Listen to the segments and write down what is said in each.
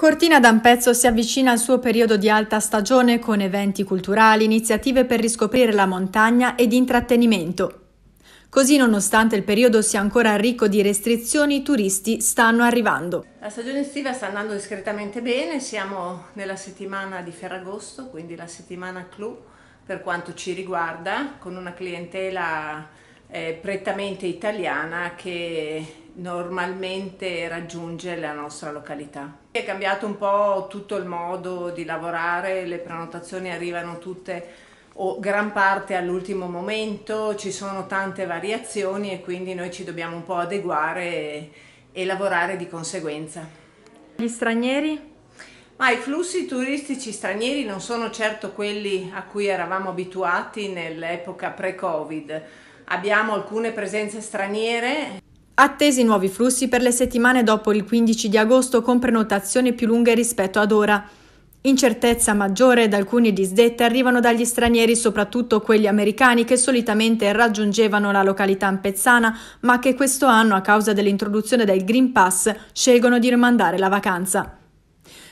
Cortina da un pezzo si avvicina al suo periodo di alta stagione con eventi culturali, iniziative per riscoprire la montagna ed intrattenimento. Così, nonostante il periodo sia ancora ricco di restrizioni, i turisti stanno arrivando. La stagione estiva sta andando discretamente bene, siamo nella settimana di Ferragosto, quindi la settimana clou per quanto ci riguarda, con una clientela eh, prettamente italiana che normalmente raggiunge la nostra località. È cambiato un po' tutto il modo di lavorare, le prenotazioni arrivano tutte o gran parte all'ultimo momento, ci sono tante variazioni e quindi noi ci dobbiamo un po' adeguare e, e lavorare di conseguenza. Gli stranieri ma i flussi turistici stranieri non sono certo quelli a cui eravamo abituati nell'epoca pre-Covid. Abbiamo alcune presenze straniere. Attesi nuovi flussi per le settimane dopo il 15 di agosto con prenotazioni più lunghe rispetto ad ora. Incertezza maggiore ed alcune disdette arrivano dagli stranieri, soprattutto quelli americani che solitamente raggiungevano la località ampezzana, ma che questo anno, a causa dell'introduzione del Green Pass, scelgono di rimandare la vacanza.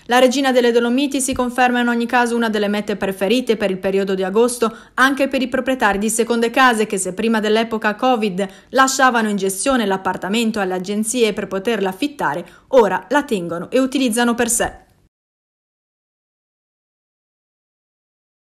La regina delle Dolomiti si conferma in ogni caso una delle mete preferite per il periodo di agosto anche per i proprietari di seconde case che se prima dell'epoca Covid lasciavano in gestione l'appartamento alle agenzie per poterla affittare, ora la tengono e utilizzano per sé.